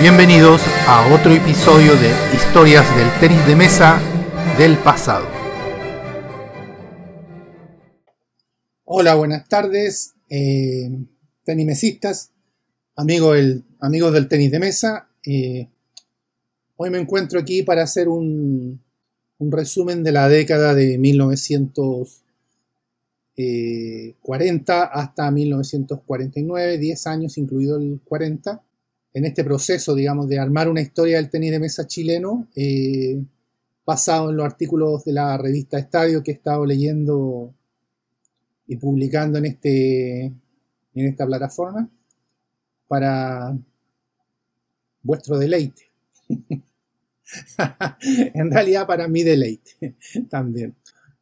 Bienvenidos a otro episodio de Historias del tenis de mesa del pasado. Hola, buenas tardes, eh, tenimesistas, amigos, el, amigos del tenis de mesa. Eh, hoy me encuentro aquí para hacer un, un resumen de la década de 1940 eh, hasta 1949, 10 años incluido el 40, en este proceso, digamos, de armar una historia del tenis de mesa chileno, eh, basado en los artículos de la revista Estadio que he estado leyendo y publicando en, este, en esta plataforma, para vuestro deleite. en realidad para mi deleite también.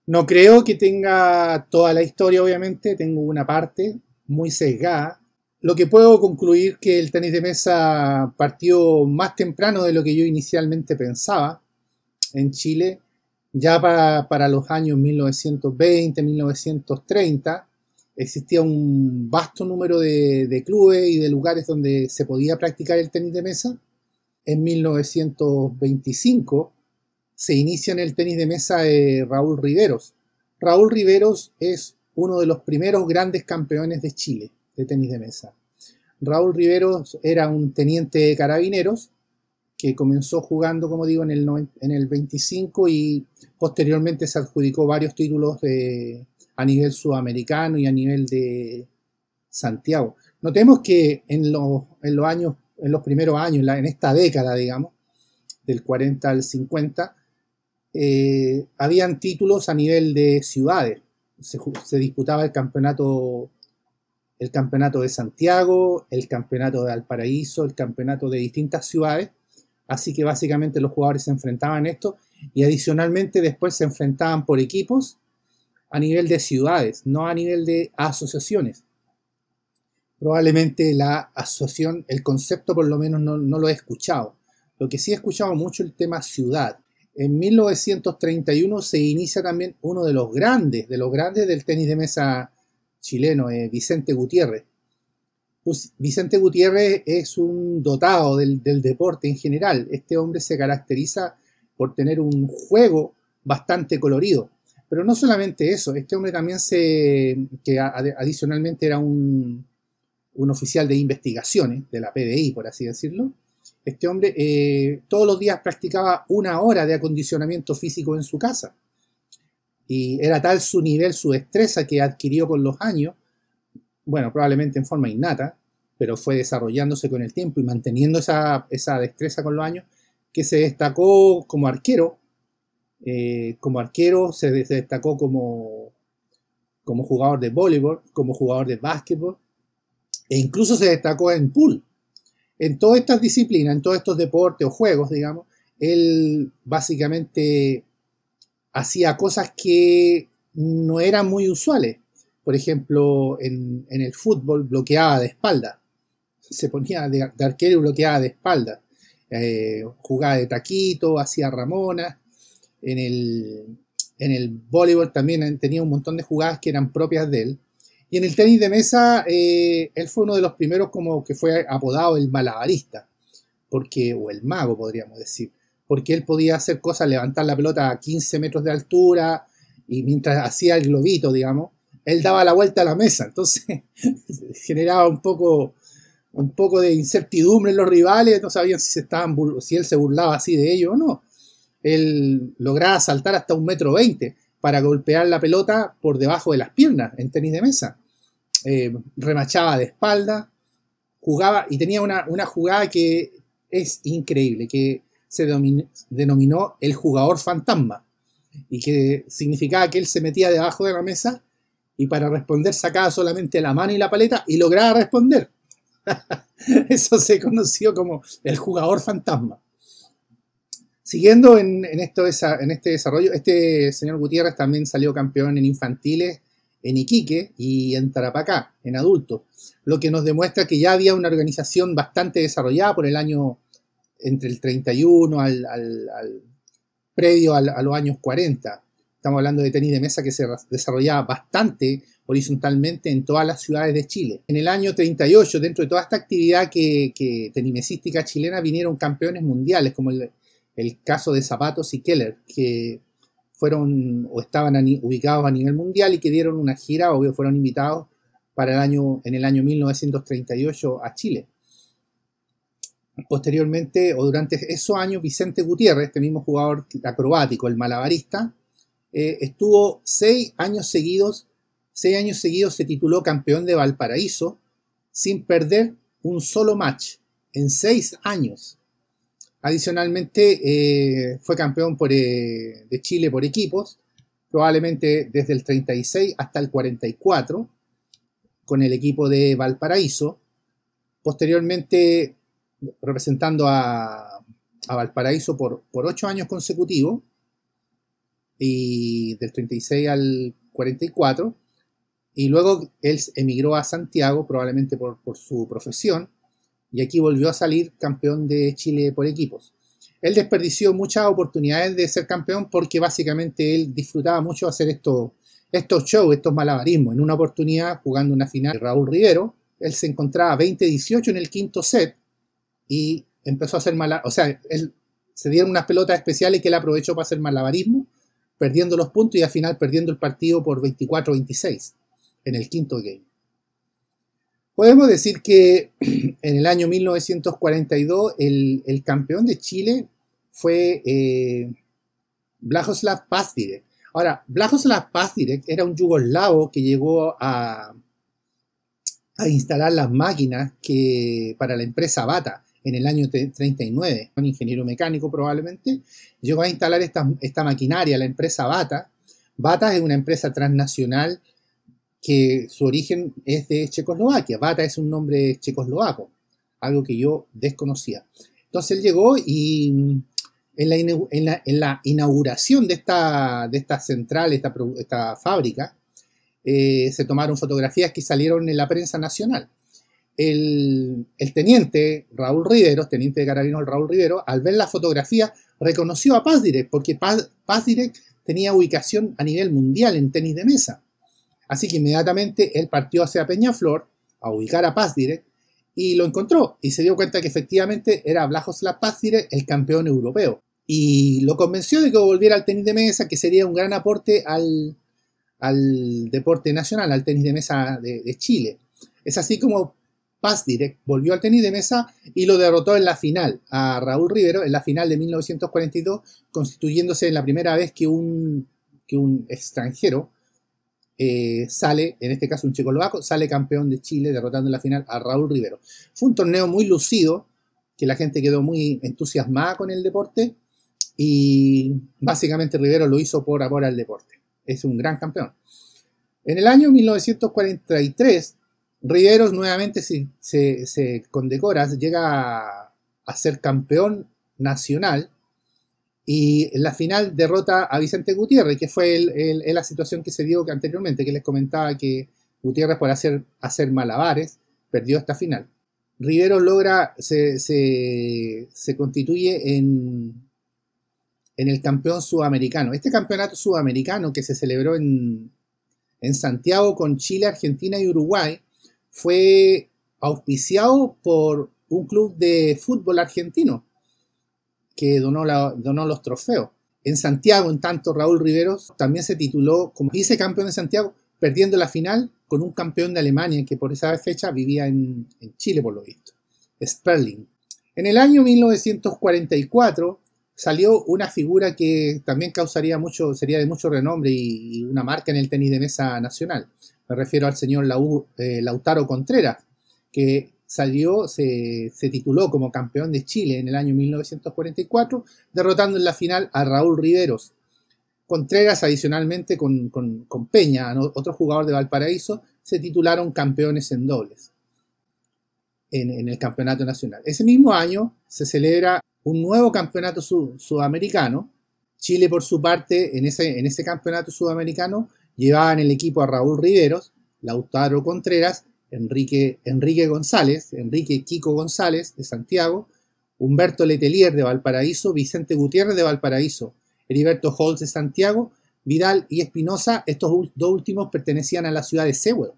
No creo que tenga toda la historia, obviamente, tengo una parte muy sesgada lo que puedo concluir que el tenis de mesa partió más temprano de lo que yo inicialmente pensaba en Chile, ya para, los años 1920, 1930 existía un vasto número de, de, clubes y de lugares donde se podía practicar el tenis de mesa. En 1925 se inicia en el tenis de mesa de eh, Raúl Riveros. Raúl Riveros es uno de los primeros grandes campeones de Chile de tenis de mesa. Raúl Rivero era un teniente de carabineros que comenzó jugando, como digo, en el, en el 25 y posteriormente se adjudicó varios títulos a nivel sudamericano y a nivel de Santiago. Notemos que en los, años, en los primeros años, en, esta década, digamos, del 40 al 50, eh, habían títulos a nivel de ciudades. Se, se disputaba el campeonato el Campeonato de Santiago, el Campeonato de Alparaíso, el Campeonato de distintas ciudades. Así que básicamente los jugadores se enfrentaban a esto y adicionalmente después se enfrentaban por equipos a nivel de ciudades, no a nivel de asociaciones. Probablemente la asociación, el concepto por lo menos no, lo he escuchado. Lo que sí he escuchado mucho el tema ciudad. En 1931 se inicia también uno de los grandes, de los grandes del tenis de mesa chileno, eh, Vicente Gutiérrez. Pues, Vicente Gutiérrez es un dotado del, deporte en general. Este hombre se caracteriza por tener un juego bastante colorido. Pero no solamente eso, este hombre también se, que adicionalmente era un, oficial de investigaciones de la PDI, por así decirlo, este hombre eh, todos los días practicaba una hora de acondicionamiento físico en su casa. Y era tal su nivel, su destreza que adquirió con los años, bueno, probablemente en forma innata, pero fue desarrollándose con el tiempo y manteniendo esa, destreza con los años, que se destacó como arquero, eh, como arquero, se, destacó como, como jugador de voleibol, como jugador de básquetbol, e incluso se destacó en pool. En todas estas disciplinas, en todos estos deportes o juegos, digamos, él básicamente hacía cosas que no eran muy usuales. Por ejemplo, en, el fútbol bloqueaba de espalda. Se ponía de, arquero y bloqueaba de espalda. Eh, jugaba de taquito, hacía ramona. En el, en el voleibol también tenía un montón de jugadas que eran propias de él. Y en el tenis de mesa, eh, él fue uno de los primeros como que fue apodado el malabarista, porque, o el mago podríamos decir, porque él podía hacer cosas, levantar la pelota a 15 metros de altura y mientras hacía el globito, digamos, él daba la vuelta a la mesa. Entonces generaba un poco, un poco de incertidumbre en los rivales, no sabían si, se estaban, si él se burlaba así de ellos o no. Él lograba saltar hasta un metro veinte para golpear la pelota por debajo de las piernas en tenis de mesa. Eh, remachaba de espalda, jugaba y tenía una, una jugada que es increíble, que se denominó el jugador fantasma y que significaba que él se metía debajo de la mesa y para responder sacaba solamente la mano y la paleta y lograba responder. Eso se conoció como el jugador fantasma. Siguiendo en, esto, en este desarrollo, este señor Gutiérrez también salió campeón en infantiles en Iquique y en Tarapacá, en adultos, lo que nos demuestra que ya había una organización bastante desarrollada por el año entre el 31 al, al, al previo a los años 40. Estamos hablando de tenis de mesa que se desarrollaba bastante horizontalmente en todas las ciudades de Chile. En el año 38, dentro de toda esta actividad que, que tenimesística chilena, vinieron campeones mundiales, como el, caso de Zapatos y Keller, que fueron o estaban ubicados a nivel mundial y que dieron una gira, obvio, fueron invitados para el año, en el año 1938 a Chile. Posteriormente o durante esos años, Vicente Gutiérrez, este mismo jugador acrobático, el malabarista, eh, estuvo seis años seguidos, seis años seguidos se tituló campeón de Valparaíso sin perder un solo match en seis años. Adicionalmente eh, fue campeón eh, de Chile por equipos, probablemente desde el 36 hasta el 44 con el equipo de Valparaíso. Posteriormente representando a, Valparaíso por, ocho años consecutivos, y del 36 al 44, y luego él emigró a Santiago, probablemente por, su profesión, y aquí volvió a salir campeón de Chile por equipos. Él desperdició muchas oportunidades de ser campeón porque básicamente él disfrutaba mucho hacer estos estos shows, estos malabarismos. En una oportunidad, jugando una final, Raúl Rivero, él se encontraba 20-18 en el quinto set y empezó a hacer mala, o sea, se dieron unas pelotas especiales que él aprovechó para hacer malabarismo, perdiendo los puntos y al final perdiendo el partido por 24-26 en el quinto game. Podemos decir que en el año 1942 el, campeón de Chile fue eh, Blajoslav Pazdirek. Ahora, Blajoslav Pazdirek era un yugoslavo que llegó a, a instalar las máquinas que, para la empresa Bata en el año 39, un ingeniero mecánico probablemente, llegó a instalar esta, esta maquinaria, la empresa Bata. Bata es una empresa transnacional que su origen es de Checoslovaquia. Bata es un nombre checoslovaco, algo que yo desconocía. Entonces él llegó y en la, inauguración de esta, de esta central, esta, esta fábrica, eh, se tomaron fotografías que salieron en la prensa nacional el, teniente Raúl Rivero, teniente de carabineros Raúl Rivero, al ver la fotografía, reconoció a Paz Direct, porque Paz, Direct tenía ubicación a nivel mundial en tenis de mesa. Así que inmediatamente él partió hacia Peñaflor a ubicar a Paz Direct y lo encontró y se dio cuenta que efectivamente era Blajoslav Paz Direct el campeón europeo. Y lo convenció de que volviera al tenis de mesa, que sería un gran aporte al, deporte nacional, al tenis de mesa de, de Chile. Es así como Paz Direct volvió al tenis de mesa y lo derrotó en la final a Raúl Rivero en la final de 1942, constituyéndose en la primera vez que un, un extranjero eh, sale, en este caso un checoslovaco, sale campeón de Chile derrotando en la final a Raúl Rivero. Fue un torneo muy lucido, que la gente quedó muy entusiasmada con el deporte y básicamente Rivero lo hizo por amor al deporte. Es un gran campeón. En el año 1943 Riveros nuevamente se, condecora, llega a, ser campeón nacional y en la final derrota a Vicente Gutiérrez, que fue la situación que se dio anteriormente, que les comentaba que Gutiérrez por hacer, malabares perdió esta final. Riveros logra, se, constituye en, en el campeón sudamericano. Este campeonato sudamericano que se celebró en Santiago con Chile, Argentina y Uruguay, fue auspiciado por un club de fútbol argentino que donó, los trofeos. En Santiago, en tanto, Raúl Riveros también se tituló como vicecampeón de Santiago, perdiendo la final con un campeón de Alemania que por esa fecha vivía en, Chile, por lo visto, Sperling. En el año 1944 salió una figura que también causaría mucho, sería de mucho renombre y una marca en el tenis de mesa nacional, me refiero al señor eh, Lautaro Contreras, que salió, se, tituló como campeón de Chile en el año 1944, derrotando en la final a Raúl Riveros. Contreras, adicionalmente con, Peña, otro jugador de Valparaíso, se titularon campeones en dobles en, el campeonato nacional. Ese mismo año se celebra un nuevo campeonato sudamericano. Chile, por su parte, en ese, en ese campeonato sudamericano Llevaban el equipo a Raúl Riveros, Lautaro Contreras, Enrique, Enrique González, Enrique Kiko González de Santiago, Humberto Letelier de Valparaíso, Vicente Gutiérrez de Valparaíso, Heriberto Holz de Santiago, Vidal y Espinosa, estos dos últimos pertenecían a la ciudad de Sewell.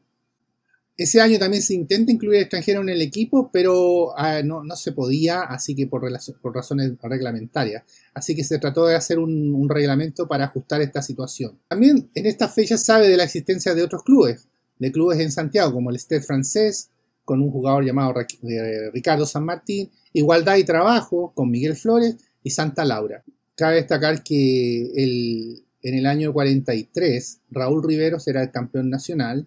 Ese año también se intenta incluir extranjero en el equipo, pero ah, no, se podía, así que por, razones reglamentarias. Así que se trató de hacer un, reglamento para ajustar esta situación. También en esta fecha sabe de la existencia de otros clubes, de clubes en Santiago, como el Stade francés, con un jugador llamado eh, Ricardo San Martín, Igualdad y Trabajo, con Miguel Flores y Santa Laura. Cabe destacar que en el año 43 Raúl Rivero será el campeón nacional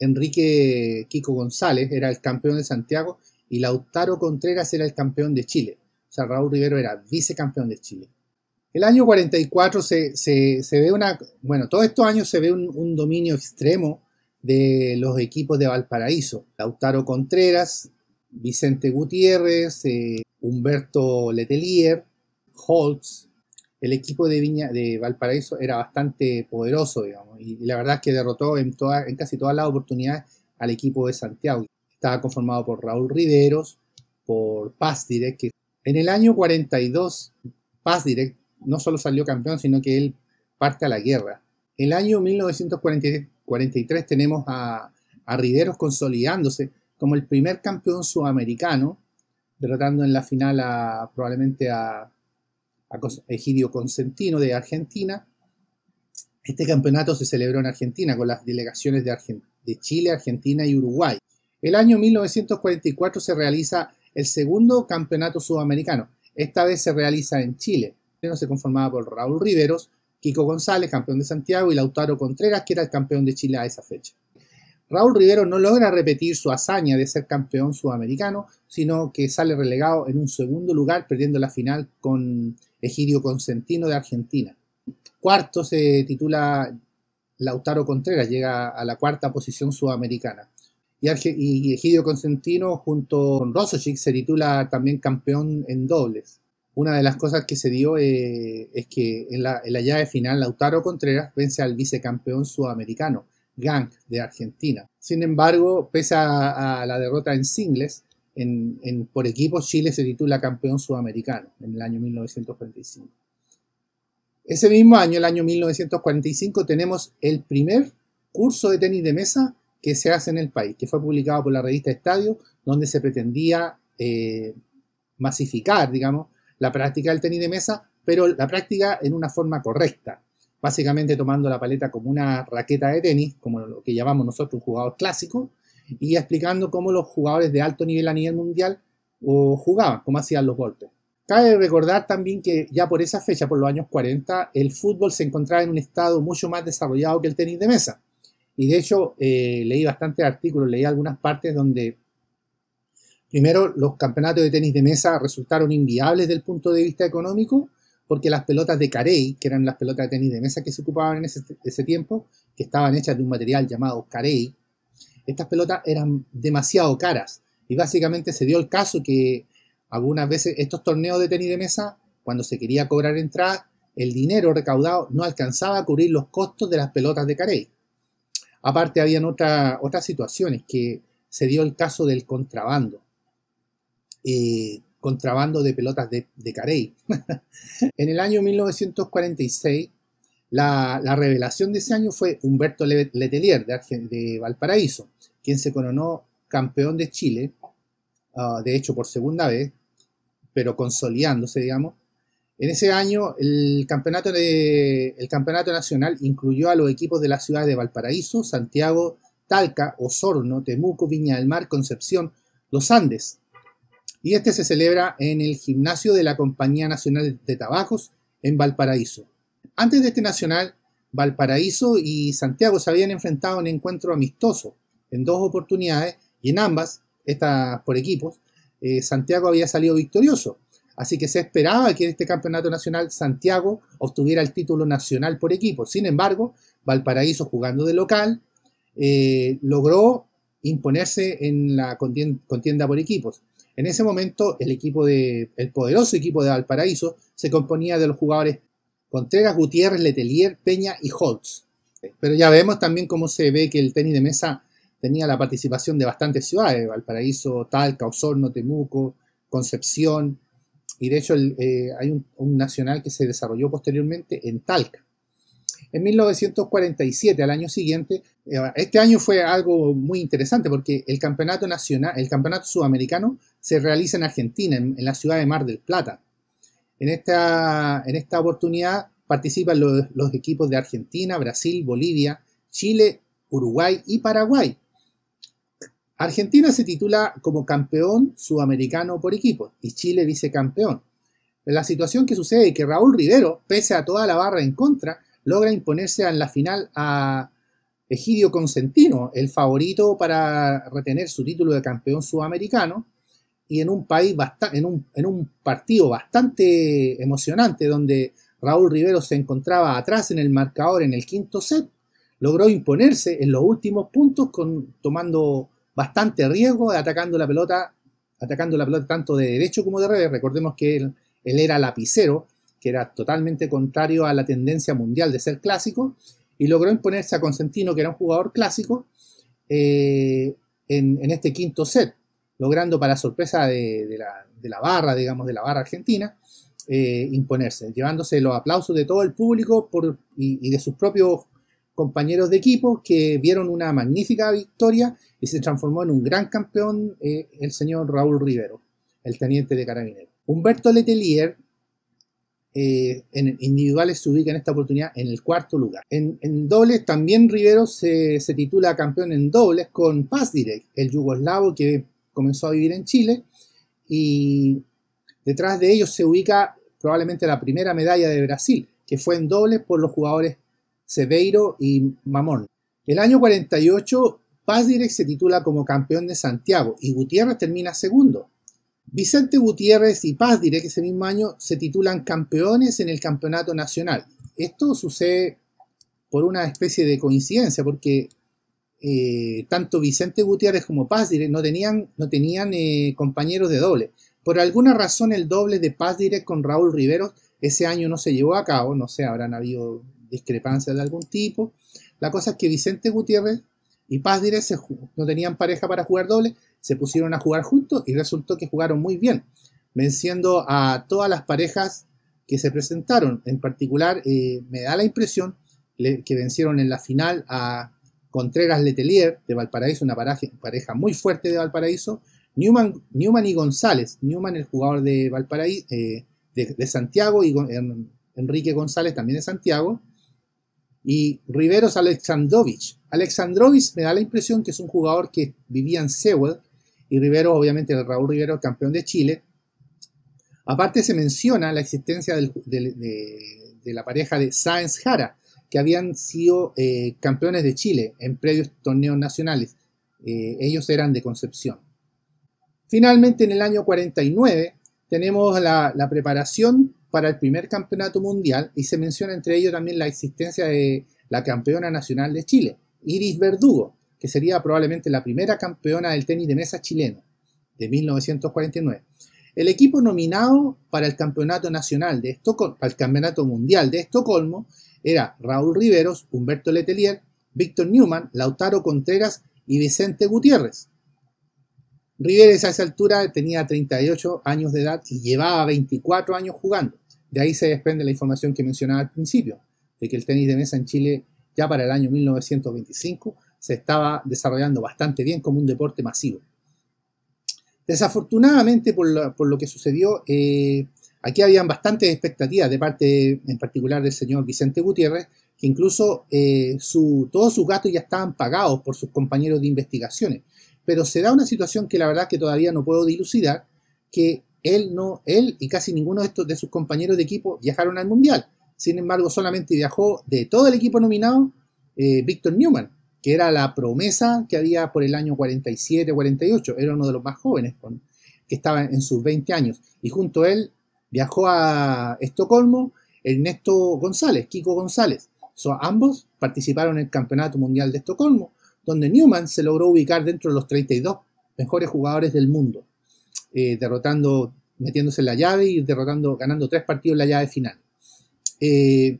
Enrique Kiko González era el campeón de Santiago y Lautaro Contreras era el campeón de Chile. O sea, Raúl Rivero era vicecampeón de Chile. El año 44 se, se ve una, bueno, todos estos años se ve un, dominio extremo de los equipos de Valparaíso. Lautaro Contreras, Vicente Gutiérrez, eh, Humberto Letelier, Holtz, el equipo de Viña de Valparaíso era bastante poderoso, digamos, y, la verdad es que derrotó en, casi todas las oportunidades al equipo de Santiago. Estaba conformado por Raúl Riveros, por Paz Direct, en el año 42 Paz Direct no solo salió campeón, sino que él parte a la guerra. El año 1943 tenemos a, Rideros consolidándose como el primer campeón sudamericano, derrotando en la final probablemente a Egidio Consentino de Argentina. Este campeonato se celebró en Argentina con las delegaciones de, de Chile, Argentina y Uruguay. El año 1944 se realiza el segundo campeonato sudamericano. Esta vez se realiza en Chile. Se conformaba por Raúl Riveros, Kiko González, campeón de Santiago, y Lautaro Contreras, que era el campeón de Chile a esa fecha. Raúl Rivero no logra repetir su hazaña de ser campeón sudamericano, sino que sale relegado en un segundo lugar, perdiendo la final con Egidio Consentino de Argentina. Cuarto se titula Lautaro Contreras, llega a la cuarta posición sudamericana. Y, Egidio Consentino junto con Rosochik, se titula también campeón en dobles. Una de las cosas que se dio eh, es que en la, en la llave final Lautaro Contreras vence al vicecampeón sudamericano, Gang de Argentina. Sin embargo, pese a, la derrota en singles, en, por equipo, Chile se titula campeón sudamericano en el año 1945. Ese mismo año, el año 1945, tenemos el primer curso de tenis de mesa que se hace en el país, que fue publicado por la revista Estadio, donde se pretendía eh, masificar, digamos, la práctica del tenis de mesa, pero la práctica en una forma correcta, básicamente tomando la paleta como una raqueta de tenis, como lo que llamamos nosotros jugadores clásicos, y explicando cómo los jugadores de alto nivel a nivel mundial jugaban, cómo hacían los golpes. Cabe recordar también que ya por esa fecha, por los años 40, el fútbol se encontraba en un estado mucho más desarrollado que el tenis de mesa. Y de hecho, eh, leí bastantes artículos, leí algunas partes donde primero los campeonatos de tenis de mesa resultaron inviables desde el punto de vista económico porque las pelotas de carey, que eran las pelotas de tenis de mesa que se ocupaban en ese, tiempo, que estaban hechas de un material llamado carey, estas pelotas eran demasiado caras. Y básicamente se dio el caso que algunas veces estos torneos de tenis de mesa, cuando se quería cobrar entrada, el dinero recaudado no alcanzaba a cubrir los costos de las pelotas de carey. Aparte, habían otra, otras situaciones que se dio el caso del contrabando. Eh, contrabando de pelotas de, Carey. en el año 1946, la, revelación de ese año fue Humberto Letelier de, Valparaíso, quien se coronó campeón de Chile, ah, de hecho por segunda vez, pero consolidándose, digamos. En ese año el campeonato, el campeonato nacional incluyó a los equipos de la ciudad de Valparaíso, Santiago, Talca, Osorno, Temuco, Viña del Mar, Concepción, Los Andes, y este se celebra en el gimnasio de la Compañía Nacional de Tabacos en Valparaíso. Antes de este nacional, Valparaíso y Santiago se habían enfrentado en un encuentro amistoso en dos oportunidades y en ambas, estas por equipos, eh, Santiago había salido victorioso. Así que se esperaba que en este campeonato nacional Santiago obtuviera el título nacional por equipos. Sin embargo, Valparaíso jugando de local eh, logró imponerse en la contienda por equipos. En ese momento, el equipo de, el poderoso equipo de Valparaíso se componía de los jugadores Contreras, Gutiérrez, Letelier, Peña y Holtz. Pero ya vemos también cómo se ve que el tenis de mesa tenía la participación de bastantes ciudades, Valparaíso, Talca, Osorno, Temuco, Concepción, y de hecho eh, hay un, nacional que se desarrolló posteriormente en Talca. En 1947, al año siguiente, eh, este año fue algo muy interesante porque el campeonato nacional, el campeonato sudamericano se realiza en Argentina, en, la ciudad de Mar del Plata. En esta, en esta oportunidad participan los, los equipos de Argentina, Brasil, Bolivia, Chile, Uruguay y Paraguay. Argentina se titula como campeón sudamericano por equipo y Chile vicecampeón. La situación que sucede es que Raúl Rivero, pese a toda la barra en contra, logra imponerse en la final a Egidio Consentino, el favorito para retener su título de campeón sudamericano, y en un, país en un, en un partido bastante emocionante donde Raúl Rivero se encontraba atrás en el marcador en el quinto set, logró imponerse en los últimos puntos con, tomando bastante riesgo, atacando la pelota, atacando la pelota tanto de derecho como de revés. Recordemos que él era lapicero que era totalmente contrario a la tendencia mundial de ser clásico, y logró imponerse a Consentino, que era un jugador clásico, eh, en, este quinto set, logrando para sorpresa de, la, barra, digamos, de la barra argentina, eh, imponerse, llevándose los aplausos de todo el público y, de sus propios compañeros de equipo que vieron una magnífica victoria y se transformó en un gran campeón eh, el señor Raúl Rivero, el teniente de Carabineros. Humberto Letelier eh, en individuales se ubica en esta oportunidad en el cuarto lugar. En, dobles también Rivero se, se, titula campeón en dobles con Paz Direct, el yugoslavo que comenzó a vivir en Chile. Y detrás de ellos se ubica probablemente la primera medalla de Brasil, que fue en dobles por los jugadores Seveiro y Mamón. El año 48, Paz Direct se titula como campeón de Santiago y Gutiérrez termina segundo. Vicente Gutiérrez y Paz Diré que ese mismo año se titulan campeones en el campeonato nacional. Esto sucede por una especie de coincidencia, porque eh, tanto Vicente Gutiérrez como Paz no tenían, eh, compañeros de doble. Por alguna razón el doble de Paz Diré con Raúl Riveros ese año no se llevó a cabo, no sé, habrán habido discrepancias de algún tipo. La cosa es que Vicente Gutiérrez y Paz diré no tenían pareja para jugar doble, se pusieron a jugar juntos y resultó que jugaron muy bien, venciendo a todas las parejas que se presentaron. En particular, eh, me da la impresión que vencieron en la final a Contreras Letelier de Valparaíso, una pareja muy fuerte de Valparaíso, Newman, Newman y González, Newman el jugador de Valparaíso, eh, de, de, Santiago y Enrique González también de Santiago, y Riveros Alexandrovich. Alexandrovich me da la impresión que es un jugador que vivía en Sewell y Rivero, obviamente, el Raúl Rivero, campeón de Chile. Aparte se menciona la existencia de, la pareja de Sáenz Jara, que habían sido eh, campeones de Chile en previos torneos nacionales. Eh, ellos eran de Concepción. Finalmente, en el año 49, tenemos la, preparación para el primer campeonato mundial y se menciona entre ellos también la existencia de la campeona nacional de Chile, Iris Verdugo, que sería probablemente la primera campeona del tenis de mesa chileno de 1949. El equipo nominado para el campeonato nacional de Estocolmo, para el campeonato mundial de Estocolmo, era Raúl Riveros, Humberto Letelier, Víctor Newman, Lautaro Contreras y Vicente Gutiérrez. Riveres a esa altura tenía 38 años de edad y llevaba 24 años jugando. De ahí se desprende la información que mencionaba al principio, de que el tenis de mesa en Chile ya para el año 1925 se estaba desarrollando bastante bien como un deporte masivo. Desafortunadamente, por, lo que sucedió, eh, aquí habían bastantes expectativas de parte, en particular, del señor Vicente Gutiérrez, que incluso eh, todos sus gastos ya estaban pagados por sus compañeros de investigaciones pero se da una situación que la verdad que todavía no puedo dilucidar, que él no, él y casi ninguno de, estos, de sus compañeros de equipo viajaron al Mundial. Sin embargo, solamente viajó de todo el equipo nominado eh, Víctor Newman, que era la promesa que había por el año 47-48, era uno de los más jóvenes, que estaba en sus 20 años. Y junto a él viajó a Estocolmo Ernesto González, Kiko González. So, ambos participaron en el Campeonato Mundial de Estocolmo, donde Newman se logró ubicar dentro de los 32 mejores jugadores del mundo, eh, derrotando, metiéndose en la llave y derrotando, ganando tres partidos en la llave final. Eh,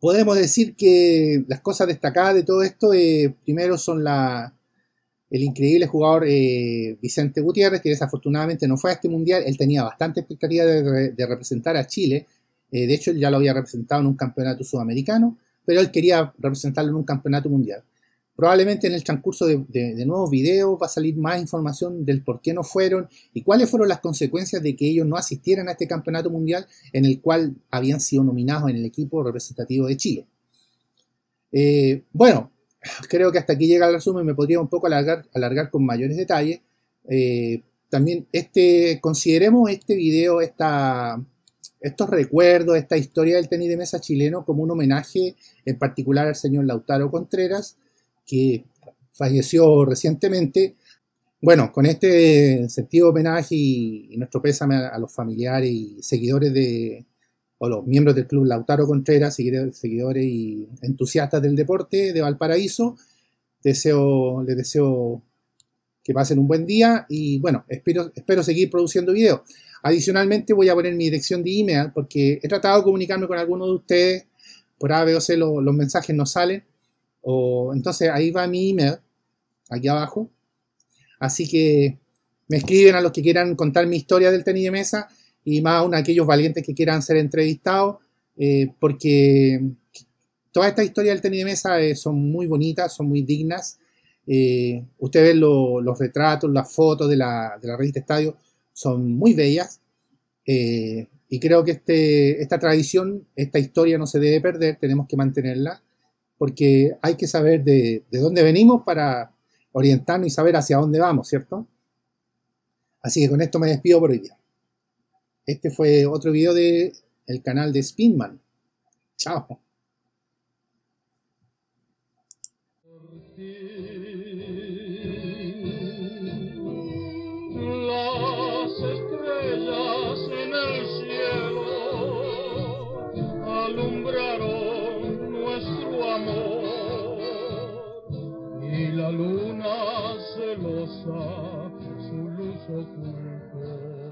podemos decir que las cosas destacadas de todo esto, eh, primero son el increíble jugador Vicente Gutiérrez, que desafortunadamente no fue a este mundial, él tenía bastante expectativa de, representar a Chile, de hecho ya lo había representado en un campeonato sudamericano, pero él quería representarlo en un campeonato mundial. Probablemente en el transcurso de, nuevos videos va a salir más información del por qué no fueron y cuáles fueron las consecuencias de que ellos no asistieran a este campeonato mundial en el cual habían sido nominados en el equipo representativo de Chile. Eh, bueno, creo que hasta aquí llega el resumen, me podría un poco alargar, con mayores detalles. Eh, también este, consideremos este video, esta, estos recuerdos, esta historia del tenis de mesa chileno como un homenaje en particular al señor Lautaro Contreras que falleció recientemente. Bueno, con este sentido de homenaje y, nuestro pésame a, los familiares y seguidores de, o los miembros del club Lautaro Contreras, seguidores y entusiastas del deporte de Valparaíso, deseo, les deseo que pasen un buen día y bueno, espero, espero seguir produciendo videos. Adicionalmente voy a poner mi dirección de email porque he tratado de comunicarme con algunos de ustedes, por A, B o los mensajes no salen entonces ahí va mi email, aquí abajo. Así que me escriben a los que quieran contar mi historia del tenis de mesa y más aún a aquellos valientes que quieran ser entrevistados, eh, porque toda esta historia del tenis de mesa eh, son muy bonitas, son muy dignas. Eh, ustedes ven los retratos, las fotos de la, de la, revista Estadio, son muy bellas. y creo que este, esta tradición, esta historia no se debe perder, tenemos que mantenerla porque hay que saber de, dónde venimos para orientarnos y saber hacia dónde vamos, ¿cierto? Así que con esto me despido por hoy Este fue otro video del canal de Spinman. Chao. belleza, su luz oculto.